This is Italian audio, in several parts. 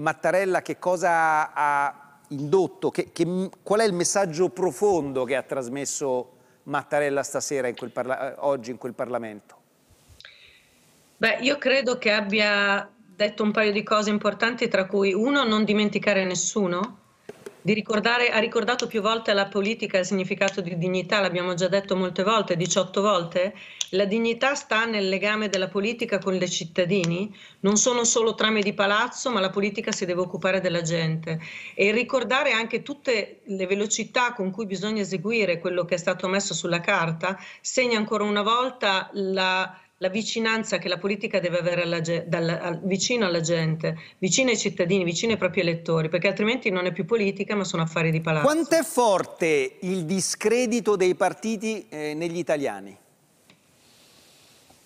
Mattarella che cosa ha indotto, che, che, qual è il messaggio profondo che ha trasmesso Mattarella stasera, in eh, oggi in quel Parlamento? Beh, io credo che abbia detto un paio di cose importanti, tra cui uno, non dimenticare nessuno, Ricordare, ha ricordato più volte la politica e il significato di dignità, l'abbiamo già detto molte volte, 18 volte. La dignità sta nel legame della politica con i cittadini, non sono solo trame di palazzo, ma la politica si deve occupare della gente. E ricordare anche tutte le velocità con cui bisogna eseguire quello che è stato messo sulla carta segna ancora una volta la la vicinanza che la politica deve avere alla, dal, al, vicino alla gente, vicino ai cittadini, vicino ai propri elettori, perché altrimenti non è più politica ma sono affari di palazzo. Quanto è forte il discredito dei partiti eh, negli italiani?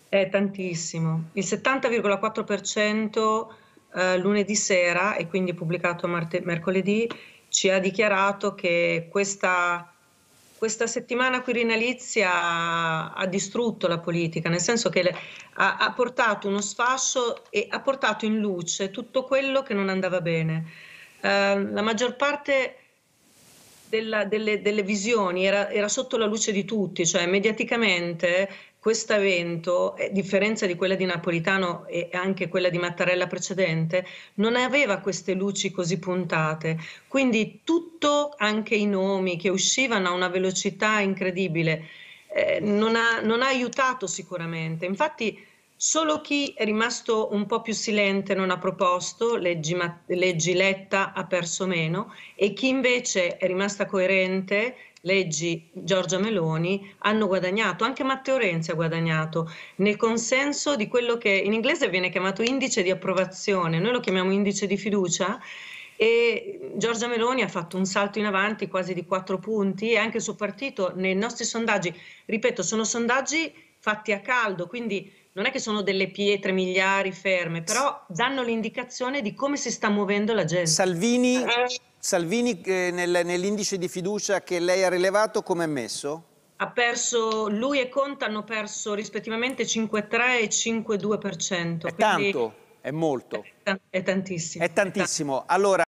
È tantissimo. Il 70,4% eh, lunedì sera, e quindi pubblicato mercoledì, ci ha dichiarato che questa questa settimana quirinalizia ha, ha distrutto la politica, nel senso che le, ha, ha, portato uno sfascio e ha portato in luce tutto quello che non andava bene. Eh, la maggior parte della, delle, delle, visioni era, era, sotto la luce di tutti, cioè mediaticamente questo evento, a eh, differenza di quella di Napolitano e anche quella di Mattarella precedente, non aveva queste luci così puntate, quindi tutto, anche i nomi che uscivano a una velocità incredibile, eh, non, ha, non, ha, aiutato sicuramente. Infatti Solo chi è rimasto un po' più silente non ha proposto, leggi, leggi Letta ha perso meno, e chi invece è rimasta coerente, leggi Giorgia Meloni, hanno guadagnato, anche Matteo Renzi ha guadagnato, nel consenso di quello che in inglese viene chiamato indice di approvazione, noi lo chiamiamo indice di fiducia, e Giorgia Meloni ha fatto un salto in avanti quasi di quattro punti e anche il suo partito nei nostri sondaggi, ripeto, sono sondaggi fatti a caldo, quindi non è che sono delle pietre miliari ferme, però danno l'indicazione di come si sta muovendo la gente. Salvini, eh, eh. Salvini eh, nel, nell'indice di fiducia che lei ha rilevato, come è messo? Ha perso, lui e Conte hanno perso rispettivamente 5,3 e 5,2%. È tanto, è molto. È, è tantissimo. È tantissimo. È allora,